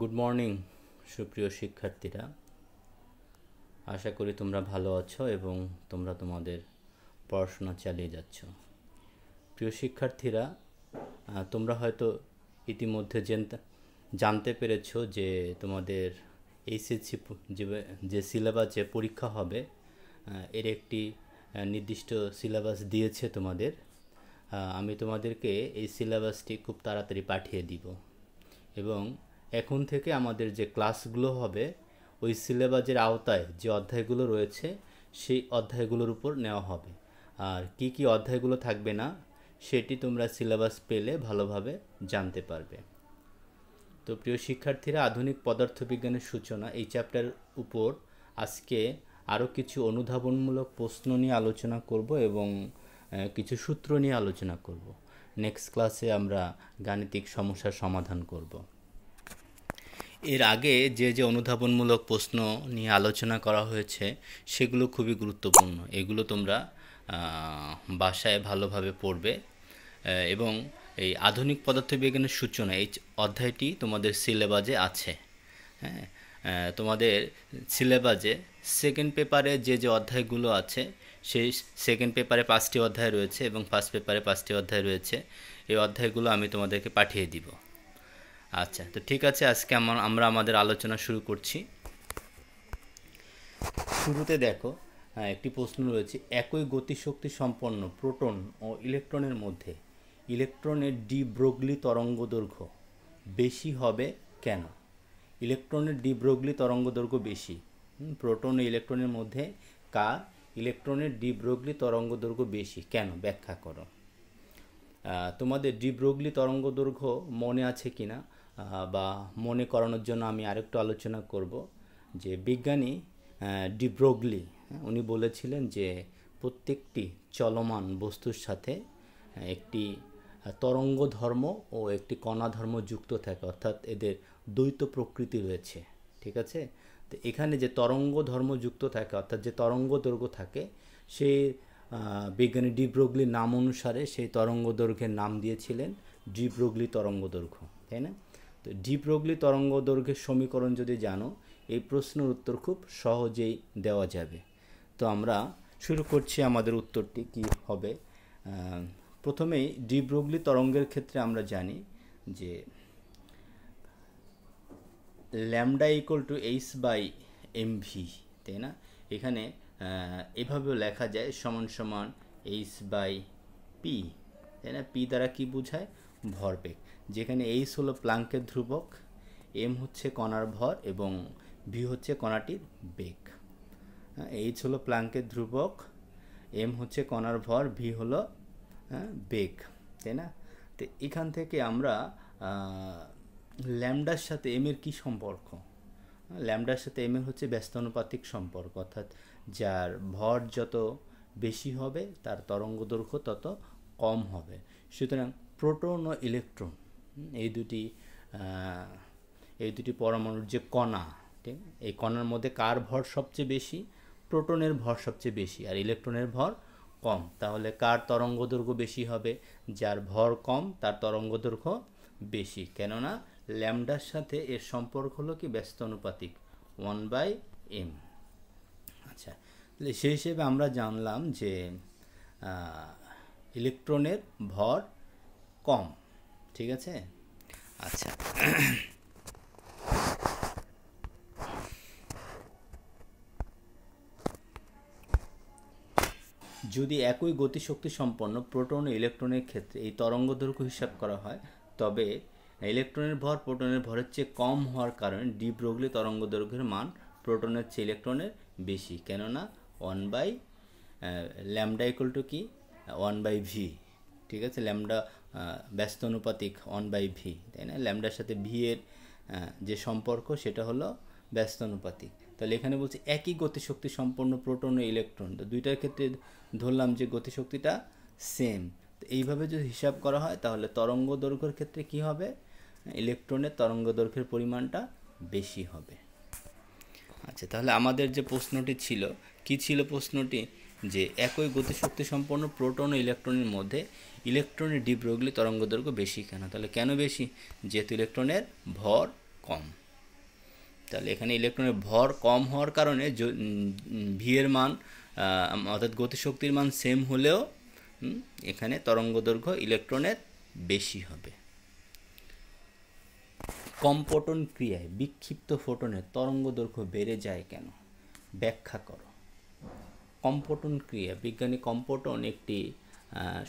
Good morning সুপ্রিয় শিক্ষার্থীরা আশা করি তোমরা ভালো আছো এবং তোমরা তোমাদের পড়াশোনা চালিয়ে যাচ্ছ প্রিয় শিক্ষার্থীরা তোমরা হয়তো ইতিমধ্যে জানতে পেরেছ যে তোমাদের এইচএসসি যে সিলেবাসে পরীক্ষা হবে এর একটি নির্দিষ্ট সিলেবাস দিয়েছে তোমাদের আমি তোমাদেরকে এই সিলেবাসটি খুব তাড়াতাড়ি পাঠিয়ে দিব এবং এখন থেকে আমাদের যে ক্লাসগুলো হবে ওই সিলেবাসের আওতায় যে অধ্যায়গুলো রয়েছে সেই অধ্যায়গুলোর উপর নেওয়া হবে আর কি কি অধ্যায়গুলো থাকবে না সেটি তোমরা সিলেবাস পেলে ভালোভাবে জানতে পারবে তো প্রিয় শিক্ষার্থীরা আধুনিক পদার্থবিজ্ঞানের সূচনা এই চ্যাপ্টার উপর আজকে আরও কিছু অনুধাবনমূলক প্রশ্ন নিয়ে আলোচনা করব এবং কিছু সূত্র নিয়ে আলোচনা করব নেক্সট ক্লাসে আমরা গাণিতিক সমস্যার সমাধান করব এর আগে যে যে অনুধাবনমূলক প্রশ্ন নিয়ে আলোচনা করা হয়েছে সেগুলো খুবই গুরুত্বপূর্ণ এগুলো তোমরা বাসায় ভালোভাবে পড়বে এবং এই আধুনিক পদার্থবিজ্ঞানের সূচনা এই অধ্যায়টি তোমাদের সিলেবাসে আছে হ্যাঁ তোমাদের সিলেবাসে সেকেন্ড পেপারে যে যে অধ্যায়গুলো আছে সেই সেকেন্ড পেপারে পাঁচটি অধ্যায় রয়েছে এবং ফার্স্ট পেপারে পাঁচটি অধ্যায় রয়েছে এই অধ্যায়গুলো আমি তোমাদেরকে পাঠিয়ে দিব আচ্ছা তো ঠিক আছে আজকে আমরা আমাদের আলোচনা শুরু করছি শুরুতে দেখো হ্যাঁ একটি প্রশ্ন রয়েছে একই গতিশক্তি সম্পন্ন প্রোটন ও ইলেকট্রনের মধ্যে ইলেকট্রনের ডি ব্রোগলি তরঙ্গ দৈর্ঘ্য বেশি হবে কেন ইলেকট্রনের ডি ব্রোগলি তরঙ্গ দৈর্ঘ্য বেশি প্রোটন ও ইলেকট্রনের মধ্যে কার ইলেকট্রনের ডি ব্রোগলি তরঙ্গ দৈর্ঘ্য বেশি কেন ব্যাখ্যা করো তোমাদের ডি ব্রোগলি তরঙ্গ দৈর্ঘ্য মনে আছে কিনা বা মনে করানোর জন্য আমি আরেকটু আলোচনা করব যে বিজ্ঞানী ডিব্রোগলি হ্যাঁ, উনি বলেছিলেন যে প্রত্যেকটি চলমান বস্তুর সাথে একটি তরঙ্গ ধর্ম ও একটি কণা ধর্ম যুক্ত থাকে অর্থাৎ এদের দ্বৈত প্রকৃতি রয়েছে ঠিক আছে তো এখানে যে তরঙ্গ ধর্ম যুক্ত থাকে অর্থাৎ যে তরঙ্গ দৈর্ঘ্য থাকে সেই বিজ্ঞানী ডিব্রোগলির নাম অনুসারে সেই তরঙ্গ দৈর্ঘ্যের নাম দিয়েছিলেন ডিব্রোগলি তরঙ্গ দৈর্ঘ্য তাই না তো ডিপ্রগলি তরঙ্গ দৈর্ঘ্যের সমীকরণ যদি জানো এই প্রশ্নের উত্তর খুব সহজেই দেওয়া যাবে তো আমরা শুরু করছি আমাদের উত্তরটি কি হবে প্রথমেই ডিব্রগলি তরঙ্গের ক্ষেত্রে আমরা জানি যে lambda equal to H by M V তাই না এখানে এভাবেও লেখা যায় সমান সমান এইচ বাই পি তাই না পি দ্বারা কি বোঝায় ভরবেগ যেখানে এইচ হলো প্লাঙ্কের ধ্রুবক এম হচ্ছে কণার ভর এবং ভি হচ্ছে কণাটির বেগ এইচ হ্যাঁ, হলো প্লাঙ্কের ধ্রুবক এম হচ্ছে কণার ভর ভি হলো হ্যাঁ, বেগ তাই না তো এখান থেকে আমরা ল্যামডার সাথে এম এর কী সম্পর্ক ল্যামডার সাথে এম এর হচ্ছে ব্যস্তানুপাতিক সম্পর্ক অর্থাৎ যার ভর যত বেশি হবে তার তরঙ্গ দৈর্ঘ্য তত কম হবে সুতরাং প্রোটন ও ইলেকট্রন এই দুটি এই দুটি পরমাণুর যে কণা ঠিক এই কণার মধ্যে কার ভর সবচেয়ে বেশি প্রোটনের ভর সবচেয়ে বেশি আর ইলেকট্রনের ভর কম তাহলে কার তরঙ্গ দৈর্ঘ্য বেশি হবে যার ভর কম তার তরঙ্গ দৈর্ঘ্য বেশি কেননা ল্যামডার সাথে এর সম্পর্ক হলো কি ব্যস্ত অনুপাতিক ওয়ান বাই এম আচ্ছা তাহলে সেই হিসেবে আমরা জানলাম যে ইলেকট্রনের ভর কম ঠিক আছে আচ্ছা যদি একই গতিশক্তি সম্পন্ন প্রোটন ইলেকট্রনের ক্ষেত্রে এই তরঙ্গ দৈর্ঘ্য হিসাব করা হয় তবে ইলেকট্রনের ভর প্রোটনের ভরের চেয়ে কম হওয়ার কারণে ডি ব্রোগলি তরঙ্গ দৈর্ঘ্যের মান প্রোটনের চেয়ে ইলেকট্রনের বেশি কেননা one by lambda equal to কি ওয়ান বাই ভি ঠিক আছে ল্যামডা ব্যস্ত অনুপাতিক অন বাই ভি তাই না ল্যামডার সাথে ভি এর যে সম্পর্ক সেটা হলো ব্যস্ত অনুপাতিক তাহলে এখানে বলছে একই গতিশক্তি সম্পন্ন প্রোটন ও ইলেকট্রন তো দুইটার ক্ষেত্রে ধরলাম যে গতিশক্তিটা সেম তো এইভাবে যদি হিসাব করা হয় তাহলে তরঙ্গ দৈর্ঘ্যের ক্ষেত্রে কি হবে ইলেকট্রনের তরঙ্গ দৈর্ঘ্যের পরিমাণটা বেশি হবে আচ্ছা তাহলে আমাদের যে প্রশ্নটি ছিল কি ছিল প্রশ্নটি যে একই গতিশক্তি সম্পন্ন প্রোটন ও ইলেকট্রনের মধ্যে ইলেকট্রনের ডি তরঙ্গ তরঙ্গদৈর্ঘ্য বেশি কেন তাহলে কেন বেশি যেহেতু ইলেকট্রনের ভর কম তাহলে এখানে ইলেকট্রনের ভর কম হওয়ার কারণে ভি এর মান অর্থাৎ গতিশক্তির মান সেম হলেও এখানে তরঙ্গদৈর্ঘ্য ইলেকট্রনের বেশি হবে কম্পটন ক্রিয়ায় বিক্ষিপ্ত ফোটনের তরঙ্গদৈর্ঘ্য বেড়ে যায় কেন ব্যাখ্যা করো কম্পটন ক্রিয়া বিজ্ঞানী কম্পটন একটি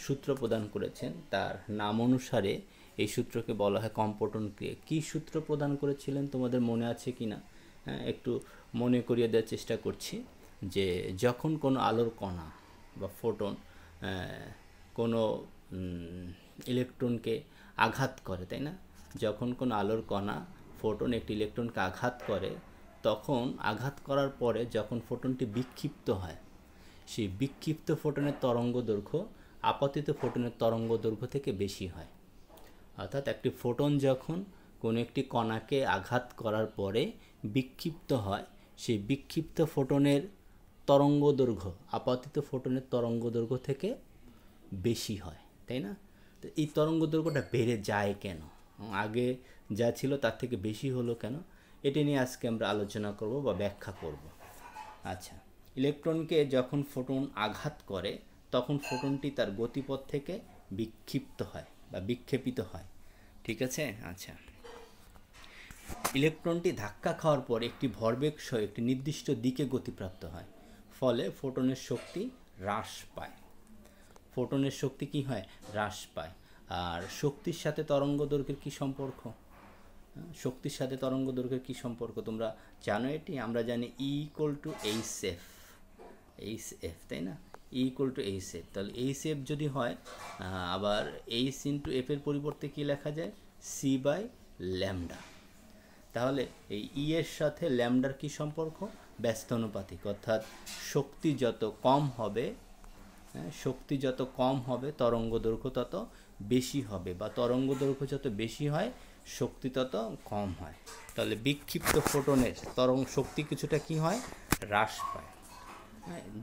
সূত্র প্রদান করেছেন তার নাম অনুসারে এই সূত্রকে বলা হয় কম্পটন ক্রিয়া কী সূত্র প্রদান করেছিলেন তোমাদের মনে আছে কি না হ্যাঁ, একটু মনে করিয়ে দেওয়ার চেষ্টা করছি যে যখন কোনো আলোর কণা বা ফোটন কোনো ইলেকট্রনকে আঘাত করে তাই না যখন কোনো আলোর কণা ফোটন একটি ইলেকট্রনকে আঘাত করে তখন আঘাত করার পরে যখন ফোটনটি বিক্ষিপ্ত হয় সেই বিক্ষিপ্ত ফোটনের তরঙ্গ দৈর্ঘ্য আপতিত ফোটনের তরঙ্গ দৈর্ঘ্য থেকে বেশি হয় অর্থাৎ একটি ফোটন যখন কোনো একটি কণাকে আঘাত করার পরে বিক্ষিপ্ত হয় সেই বিক্ষিপ্ত ফোটনের তরঙ্গ দৈর্ঘ্য আপাতিত ফোটনের তরঙ্গ দৈর্ঘ্য থেকে বেশি হয় তাই না তো এই তরঙ্গ দৈর্ঘ্যটা বেড়ে যায় কেন আগে যা ছিল তার থেকে বেশি হলো কেন এটা নিয়ে আজকে আমরা আলোচনা করব বা ব্যাখ্যা করব আচ্ছা ইলেকট্রনকে যখন ফোটন আঘাত করে তখন ফোটনটি তার গতিপথ থেকে বিক্ষিপ্ত হয় বা বিক্ষেপিত হয় ঠিক আছে আচ্ছা ইলেকট্রনটি ধাক্কা খাওয়ার পর একটি ভরবেগ সহ একটি নির্দিষ্ট দিকে গতিপ্রাপ্ত হয় ফলে ফোটনের শক্তি হ্রাস পায় ফোটনের শক্তি কি হয় হ্রাস পায় আর শক্তির সাথে তরঙ্গ দৈর্ঘ্যের কী সম্পর্ক হ্যাঁ, শক্তির সাথে তরঙ্গ দৈর্ঘ্যের কী সম্পর্ক তোমরা জানো এটি আমরা জানি E to H F H F তাই না E equal to H F তাহলে এইচ এফ যদি হয় আবার এইচ ইন্টু এফের পরিবর্তে কি লেখা যায় সি বাই ল্যামডা তাহলে এই ই e এর সাথে ল্যামডার কি সম্পর্ক ব্যস্তানুপাতিক অর্থাৎ শক্তি যত কম হবে হ্যাঁ, শক্তি যত কম হবে তরঙ্গ দৈর্ঘ্য তত বেশি হবে বা তরঙ্গ দৈর্ঘ্য যত বেশি হয় শক্তি তত কম হয় তাহলে বিক্ষিপ্ত ফোটনের তরঙ্গ শক্তি কিছুটা কি হয় হ্রাস পায়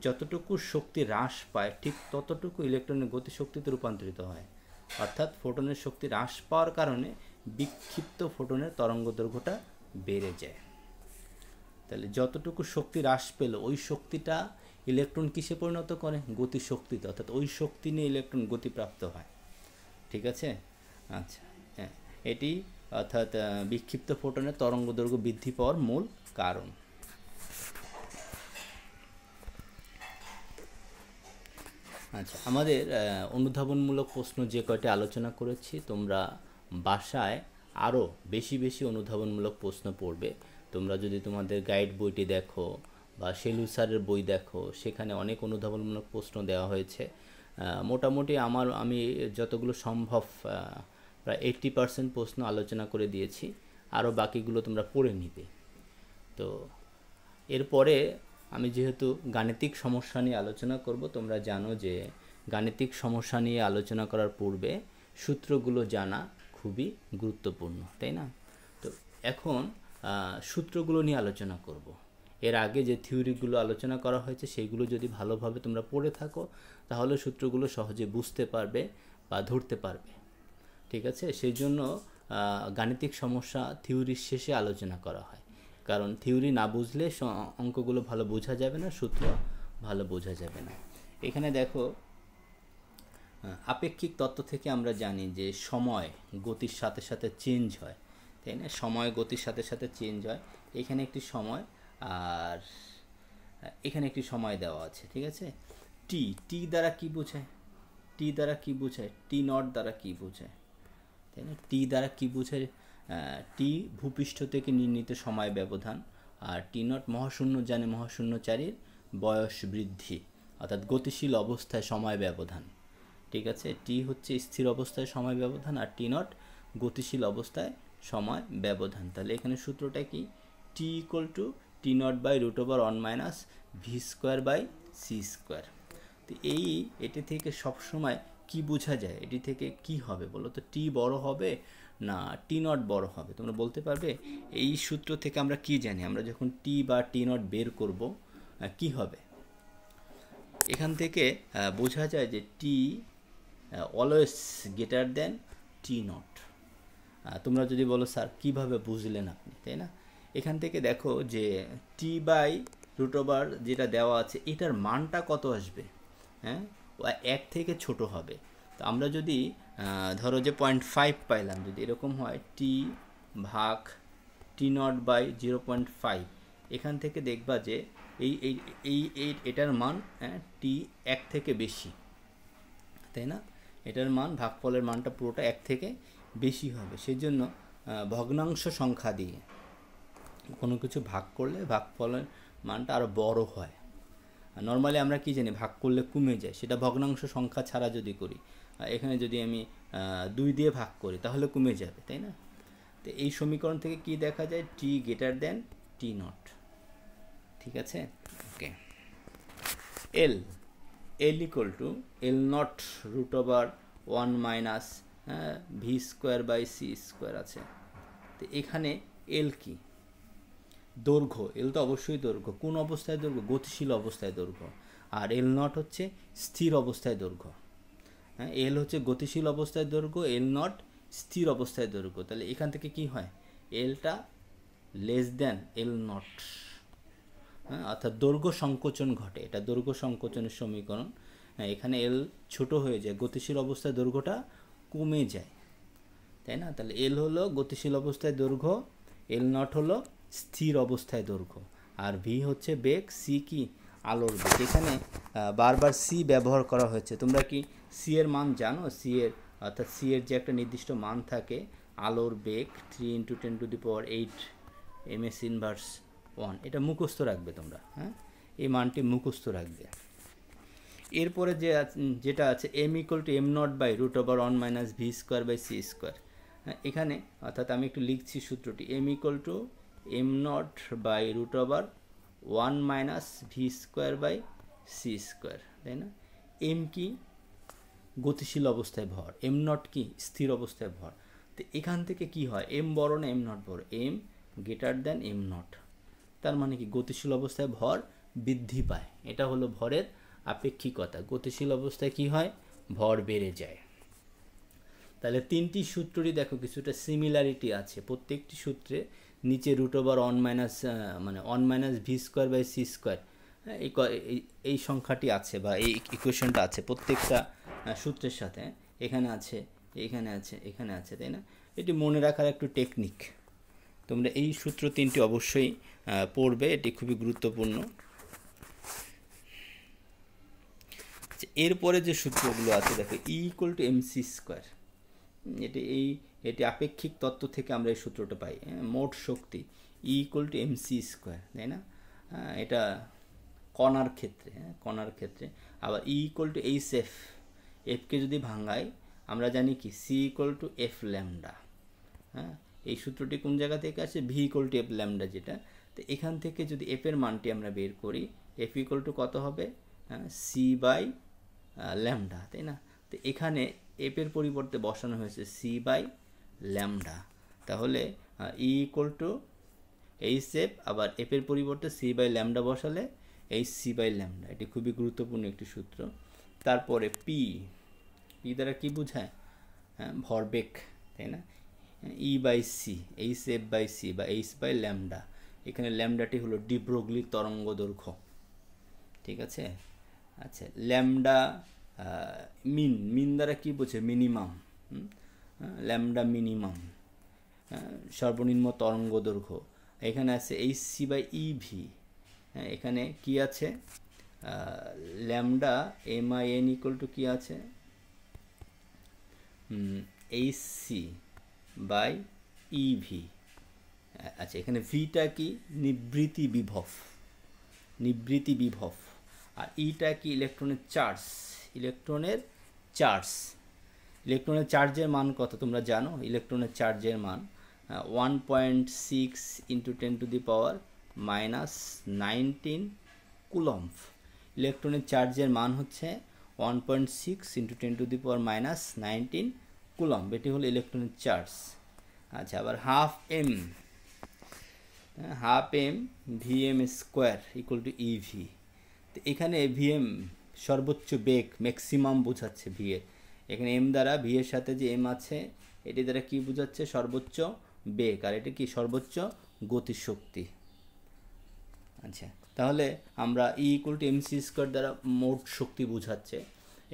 যতটুকু শক্তি হ্রাস পায় ঠিক ততটুকু ইলেকট্রনের গতি শক্তিতে রূপান্তরিত হয় অর্থাৎ ফোটনের শক্তি হ্রাস পাওয়ার কারণে বিক্ষিপ্ত ফোটনের তরঙ্গ দৈর্ঘ্যটা বেড়ে যায় তাহলে যতটুকু শক্তি হ্রাস পেল ওই শক্তিটা ইলেকট্রন কিসে পরিণত করে গতি শক্তিতে অর্থাৎ ওই শক্তি নিয়ে ইলেকট্রন গতিপ্রাপ্ত হয় ঠিক আছে আচ্ছা হ্যাঁ এটি অর্থাৎ বিক্ষিপ্ত ফোটনের তরঙ্গ দৈর্ঘ্য বৃদ্ধি পাওয়ার মূল কারণ আচ্ছা আমাদের অনুধাবনমূলক প্রশ্ন যে কয়টি আলোচনা করেছি তোমরা বাসায় আরও বেশি বেশি অনুধাবনমূলক প্রশ্ন পড়বে তোমরা যদি তোমাদের গাইড বইটি দেখো বা সেলু স্যারের বই দেখো সেখানে অনেক অনুধাবনমূলক প্রশ্ন দেওয়া হয়েছে মোটামুটি আমার আমি যতগুলো সম্ভব প্রায় এইট্টি পার্সেন্ট প্রশ্ন আলোচনা করে দিয়েছি আরও বাকিগুলো তোমরা পড়ে নিবে তো এরপরে আমি যেহেতু গাণিতিক সমস্যা নিয়ে আলোচনা করব তোমরা জানো যে গাণিতিক সমস্যা নিয়ে আলোচনা করার পূর্বে সূত্রগুলো জানা খুবই গুরুত্বপূর্ণ তাই না তো এখন সূত্রগুলো নিয়ে আলোচনা করব। এর আগে যে থিওরিগুলো আলোচনা করা হয়েছে সেইগুলো যদি ভালোভাবে তোমরা পড়ে থাকো তাহলে সূত্রগুলো সহজে বুঝতে পারবে বা ধরতে পারবে ঠিক আছে সেই জন্য গাণিতিক সমস্যা থিওরির শেষে আলোচনা করা হয় কারণ থিওরি না বুঝলে অঙ্কগুলো ভালো বোঝা যাবে না সূত্র ভালো বোঝা যাবে না এখানে দেখো আপেক্ষিক তত্ত্ব থেকে আমরা জানি যে সময় গতির সাথে সাথে চেঞ্জ হয় তাই না সময় গতির সাথে সাথে চেঞ্জ হয় এখানে একটি সময় আর এখানে একটি সময় দেওয়া আছে ঠিক আছে টি টি দ্বারা কি বোঝায় টি দ্বারা কি বোঝায় টি নট দ্বারা কি বোঝায় তাই না টি দ্বারা কি বোঝায় টি ভূপৃষ্ঠ থেকে নির্ণীত সময় ব্যবধান আর টি নট মহাশূন্য জানে মহাশূন্যচারীর বয়স বৃদ্ধি অর্থাৎ গতিশীল অবস্থায় সময় ব্যবধান ঠিক আছে টি হচ্ছে স্থির অবস্থায় সময় ব্যবধান আর টি নট গতিশীল অবস্থায় সময় ব্যবধান তাহলে এখানে সূত্রটা কি T equal to T not by root over one minus V square by C square তো এই এটি থেকে সবসময় কি বোঝা যায় এটি থেকে কি হবে বলো তো টি বড় হবে না টি নট বড় হবে তোমরা বলতে পারবে এই সূত্র থেকে আমরা কি জানি আমরা যখন টি বা টি নট বের করব কি হবে এখান থেকে বোঝা যায় যে টি অলওয়েস গেটার দেন টি নট তোমরা যদি বলো স্যার কিভাবে বুঝলেন আপনি তাই না এখান থেকে দেখো যে টি বাই রুটোবার যেটা দেওয়া আছে এটার মানটা কত আসবে হ্যাঁ এক থেকে ছোট হবে তো আমরা যদি ধরো যে পয়েন্ট ফাইভ পাইলাম যদি এরকম হয় টি ভাগ T not by zero point five এখান থেকে দেখবা যে এই এই এই এটার মান টি হ্যাঁ, এক থেকে বেশি তাই না এটার মান ভাগফলের মানটা পুরোটা এক থেকে বেশি হবে সেই জন্য ভগ্নাংশ সংখ্যা দিয়ে কোনো কিছু ভাগ করলে ভাগফলের মানটা আরও বড় হয় নর্মালি আমরা কি জানি ভাগ করলে কমে যায় সেটা ভগ্নাংশ সংখ্যা ছাড়া যদি করি এখানে যদি আমি দুই দিয়ে ভাগ করি তাহলে কমে যাবে তাই না তো এই সমীকরণ থেকে কি দেখা যায় টি গ্রেটার দেন টি নট ঠিক আছে okay L L equal to L not root over one minus V square by C square আছে তো এখানে এল কি দৈর্ঘ্য এল তো অবশ্যই দৈর্ঘ্য কোন অবস্থায় দৈর্ঘ্য গতিশীল অবস্থায় দৈর্ঘ্য আর এল নট হচ্ছে স্থির অবস্থায় দৈর্ঘ্য হ্যাঁ এল হচ্ছে গতিশীল অবস্থায় দৈর্ঘ্য এল নট স্থির অবস্থায় দৈর্ঘ্য তাহলে এখান থেকে কি হয় এলটা লেস দেন এল নট হ্যাঁ অর্থাৎ দৈর্ঘ্য সংকোচন ঘটে এটা দৈর্ঘ্য সংকোচনের সমীকরণ হ্যাঁ এখানে এল ছোট হয়ে যায় গতিশীল অবস্থায় দৈর্ঘ্যটা কমে যায় তাই না তাহলে এল হলো গতিশীল অবস্থায় দৈর্ঘ্য এল নট হলো স্থির অবস্থায় দৈর্ঘ্য আর ভি হচ্ছে বেগ সি কি আলোর বেগ এখানে বারবার সি ব্যবহার করা হয়েছে তোমরা কি সি এর মান জানো সি এর অর্থাৎ সি এর যে একটা নির্দিষ্ট মান থাকে আলোর বেগ three into ten to the power eight M S inverse one এটা মুখস্থ রাখবে তোমরা হ্যাঁ এই মানটি মুখস্থ রাখবে এরপরে যে যেটা আছে M equal to M not by root over one minus V square by C square হ্যাঁ এখানে অর্থাৎ আমি একটু লিখছি সূত্রটি M equal to M not by root over one minus V square by C square তাই না এম কি গতিশীল অবস্থায় ভর এম নট কি স্থির অবস্থায় ভর তো এখান থেকে কি হয় এম বড় না এম নট বড় M greater than M not তার মানে কি গতিশীল অবস্থায় ভর বৃদ্ধি পায় এটা হলো ভরের আপেক্ষিকতা গতিশীল অবস্থায় কি হয় ভর বেড়ে যায় তাহলে তিনটি সূত্রই দেখো কিছুটা সিমিলারিটি আছে প্রত্যেকটি সূত্রে নিচে রুট ওভার ওয়ান মাইনাস মানে one minus V square by C square এই সংখ্যাটি আছে বা এই ইকুয়েশনটা আছে প্রত্যেকটা সূত্রের সাথে এখানে আছে এখানে আছে এখানে আছে তাই না এটি মনে রাখার একটু টেকনিক তোমরা এই সূত্র তিনটি অবশ্যই পড়বে এটি খুবই গুরুত্বপূর্ণ আচ্ছা, এরপরে যে সূত্রগুলো আছে দেখো E equal to MC square এটি এই এটি আপেক্ষিক তত্ত্ব থেকে আমরা এই সূত্রটা পাই হ্যাঁ? মোট শক্তি E equal to MC square তাই না এটা কণার ক্ষেত্রে হ্যাঁ? কণার ক্ষেত্রে আবার E equal to H F এফকে যদি ভাঙাই আমরা জানি কি C equal to F lambda হ্যাঁ এই সূত্রটি কোন জায়গা থেকে আছে V equal to F lambda যেটা তো এখান থেকে যদি এফের মানটি আমরা বের করি এফ ইকুয়াল টু কত হবে সি বাই ল্যামডা তাই না তো এখানে এফের পরিবর্তে বসানো হয়েছে সি বাই ল্যামডা তাহলে E equal to H F আবার এফের পরিবর্তে সি বাই ল্যামডা বসালে এইচ সি বাই ল্যামডা এটি খুবই গুরুত্বপূর্ণ একটি সূত্র তারপরে পি পি দ্বারা কি বোঝায় হ্যাঁ, ভরবেগ তাই না E by C H F by C বা এইচ বাই ল্যামডা এখানে ল্যামডাটি হলো ডিব্রগলি তরঙ্গ দৈর্ঘ্য ঠিক আছে আচ্ছা ল্যামডা মিন মিন দ্বারা কী বোঝে মিনিমাম ল্যামডা মিনিমাম সর্বনিম্ন তরঙ্গ দৈর্ঘ্য এখানে আছে H C by E V হ্যাঁ, এখানে কি আছে lambda M I N equal to কী আছে এইচ সি বাই ইভি আচ্ছা এখানে ভিটা কি নিবৃতি বিভব নিবৃতি বিভব আর ইটা কি ইলেকট্রনের চার্জ ইলেকট্রনের চার্জ ইলেকট্রনের চার্জের মান কত তোমরা জানো ইলেকট্রনের চার্জের মান one point six into ten to the power minus nineteen coulomb ইলেকট্রনের চার্জের মান হচ্ছে one point six into ten to the power minus nineteen coulomb এটি হলো ইলেকট্রনের চার্জ আচ্ছা আবার half M half M V M square equal to EV তো এখানে ভি এম সর্বোচ্চ বেগ ম্যাক্সিমাম বোঝাচ্ছে ভি এর এখানে এম দ্বারা ভি এর সাথে যে এম আছে এটি দ্বারা কি বোঝাচ্ছে সর্বোচ্চ বেগ আর এটি কি সর্বোচ্চ গতিশক্তি আচ্ছা তাহলে আমরা E equal to MC square দ্বারা মোট শক্তি বোঝাচ্ছে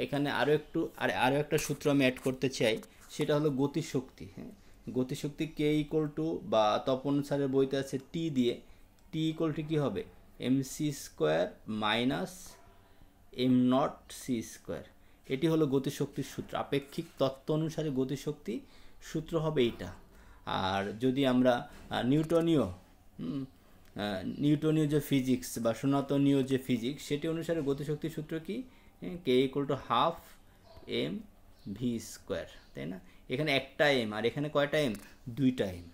এখানে আরও একটু আর আরও একটা সূত্র আমি অ্যাড করতে চাই সেটা হলো গতিশক্তি হ্যাঁ গতিশক্তি কে ইকুয়াল টু বা তপন স্যারের বইতে আছে টি দিয়ে টি ইকুয়াল টু কী হবে MC square minus M not C square এটি হলো গতিশক্তির সূত্র আপেক্ষিক তত্ত্ব অনুসারে গতিশক্তি সূত্র হবে এইটা আর যদি আমরা নিউটনীয় নিউটনীয় যে ফিজিক্স বা সনাতনীয় যে ফিজিক্স সেটি অনুসারে গতিশক্তির সূত্র কি K equal to half M V square তাই না এখানে একটা এম আর এখানে কয়টা এম দুইটা এম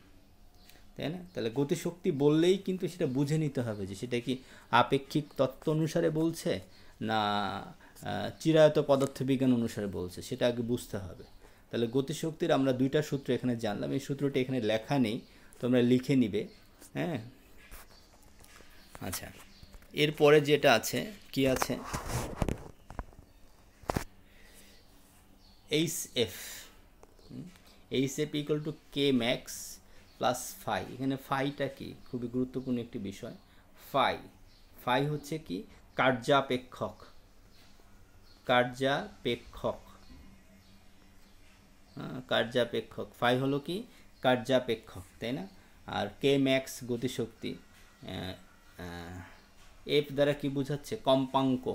তাই না তাহলে গতিশক্তি বললেই কিন্তু সেটা বুঝে নিতে হবে যে সেটা কি আপেক্ষিক তত্ত্ব অনুসারে বলছে না চিরায়ত পদার্থবিজ্ঞান অনুসারে বলছে সেটা আগে বুঝতে হবে তাহলে গতিশক্তির আমরা দুইটা সূত্র এখানে জানলাম এই সূত্রটি এখানে লেখা নেই তোমরা লিখে নিবে হ্যাঁ আচ্ছা এরপরে যেটা আছে কি আছে H F H F equal to K max plus phi এখানে ফাইটা কি খুবই গুরুত্বপূর্ণ একটি বিষয় ফাই ফাই হচ্ছে কি কার্যাপেক্ষক কার্যাপেক্ষক হ্যাঁ, কার্যাপেক্ষক ফাই হলো কি কার্যাপেক্ষক তাই না আর কে ম্যাক্স গতিশক্তি এফ দ্বারা কি বোঝাচ্ছে কম্পাঙ্ক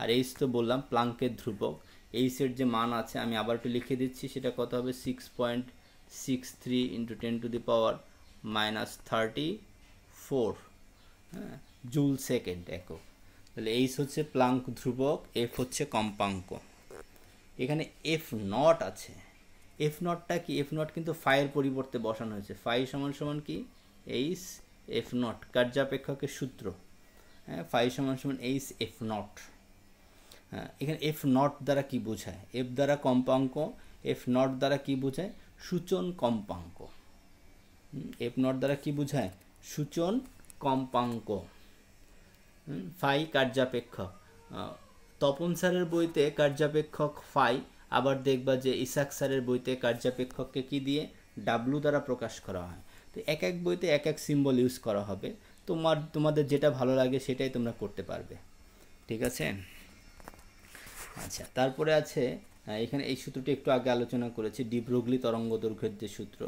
আর এইচ তো বললাম প্লাঙ্কের ধ্রুবক এইচের যে মান আছে আমি আবার একটু লিখে দিচ্ছি সেটা কত হবে six point six three into ten to the power minus thirty four হ্যাঁ জুল সেকেন্ড একক তাহলে এইচ হচ্ছে প্লাঙ্ক ধ্রুবক এফ হচ্ছে কম্পাঙ্ক এখানে এফ নট আছে এফ নটটা কি এফ নট কিন্তু ফাইয়ের পরিবর্তে বসানো হয়েছে ফাই সমান সমান কি এইচ এফ নট কার্যাপেক্ষকের সূত্র হ্যাঁ ফাই সমান সমান এইচ এফ নট হ্যাঁ এখানে এফ নট দ্বারা কি বোঝায় এফ দ্বারা কম্পাঙ্ক এফ নট দ্বারা কি বোঝায় সূচন কম্পাঙ্ক এফ নট দ্বারা কি বোঝায় সূচন কম্পাঙ্ক ফাই কার্যাপেক্ষক তপন স্যারের বইতে কার্যাপেক্ষক ফাই আবার দেখবা যে ইসাক স্যারের বইতে কার্যাপেক্ষককে কি দিয়ে ডাব্লু দ্বারা প্রকাশ করা হয় তো এক এক বইতে এক এক সিম্বল ইউজ করা হবে তোমার তোমাদের যেটা ভালো লাগে সেটাই তোমরা করতে পারবে ঠিক আছে আচ্ছা তারপরে আছে এখানে এই সূত্রটি একটু আগে আলোচনা করেছি ডিব্রোগলি তরঙ্গ দৈর্ঘ্যের যে সূত্র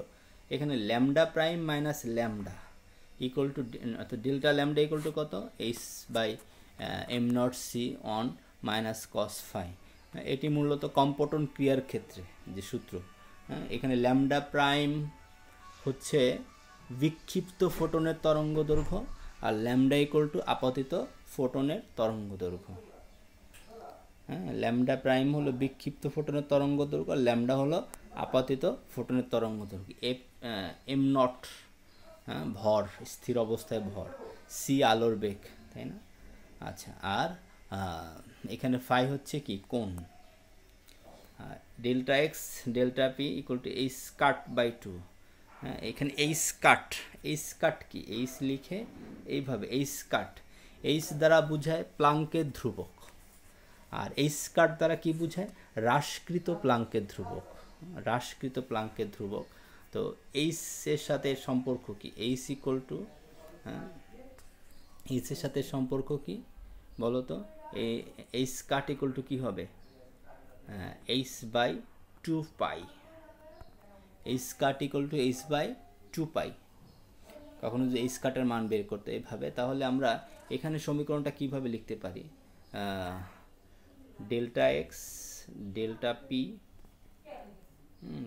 এখানে lambda prime minus lambda equal to অর্থাৎ ডেল্টা ল্যামডা ইকুয়াল টু কত H by M not C one minus cos phi এটি মূলত কম্পটন ক্রিয়ার ক্ষেত্রে যে সূত্র এখানে ল্যামডা প্রাইম হচ্ছে বিক্ষিপ্ত ফোটনের তরঙ্গ দৈর্ঘ্য আর ল্যামডা ইকোয়াল টু আপতিত ফোটনের তরঙ্গ দৈর্ঘ্য হ্যাঁ ল্যামডা প্রাইম হলো বিক্ষিপ্ত ফোটনের তরঙ্গ দৈর্ঘ্য আর ল্যামডা হলো আপাতিত ফোটনের তরঙ্গ দৈর্ঘ্য এফ এম নট হ্যাঁ ভর স্থির অবস্থায় ভর সি আলোর বেগ তাই না আচ্ছা আর এখানে ফাই হচ্ছে কি কোন delta X delta P equal to H cut by two হ্যাঁ এখানে এইস কাট এইস কাট কি এইস লিখে এইভাবে এইস কাট এইস দ্বারা বোঝায় প্লাঙ্কের ধ্রুবক আর এইস কাট দ্বারা কি বোঝায় হ্রাসকৃত প্লাঙ্কের ধ্রুবক হ্রাসকৃত প্লাঙ্কের ধ্রুবক তো এইসের সাথে সম্পর্ক কি এইস ইকুয়াল টু হ্যাঁ এইসের সাথে সম্পর্ক কি বলো তো এই এইস কাট ইকুয়াল টু কী হবে হ্যাঁ H by two pi H cut equal to H by two pi কখনো যদি এইচ কাটের মান বের করতে এভাবে তাহলে আমরা এখানে সমীকরণটা কিভাবে লিখতে পারি delta X delta P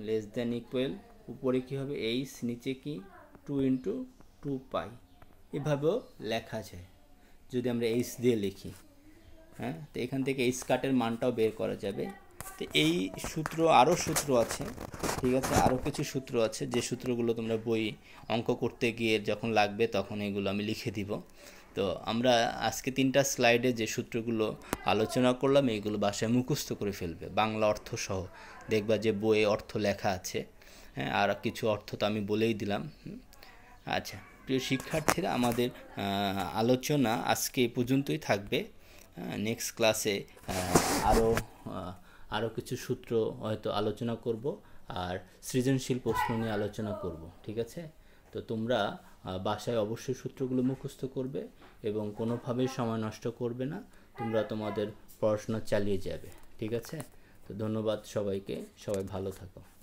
less than equal উপরে কী হবে এইচ নিচে কি টু ইন্টু টু পাই এভাবেও লেখা যায় যদি আমরা এইচ দিয়ে লিখি হ্যাঁ তো এখান থেকে এইচ কাটের মানটাও বের করা যাবে তো এই সূত্র আরও সূত্র আছে ঠিক আছে আরও কিছু সূত্র আছে যে সূত্রগুলো তোমরা বই অঙ্ক করতে গিয়ে যখন লাগবে তখন এগুলো আমি লিখে দিব তো আমরা আজকে তিনটা স্লাইডে যে সূত্রগুলো আলোচনা করলাম এইগুলো বাসায় মুখস্থ করে ফেলবে বাংলা অর্থ সহ দেখবা যে বইয়ে অর্থ লেখা আছে হ্যাঁ আর কিছু অর্থ তো আমি বলেই দিলাম আচ্ছা প্রিয় শিক্ষার্থীরা আমাদের আলোচনা আজকে পর্যন্তই থাকবে নেক্সট ক্লাসে আরও আরও কিছু সূত্র হয়তো আলোচনা করব আর সৃজনশীল প্রশ্ন নিয়ে আলোচনা করব ঠিক আছে তো তোমরা বাসায় অবশ্যই সূত্রগুলো মুখস্থ করবে এবং কোনোভাবেই সময় নষ্ট করবে না তোমরা তোমাদের পড়াশোনা চালিয়ে যাবে ঠিক আছে তো ধন্যবাদ সবাইকে সবাই ভালো থাকো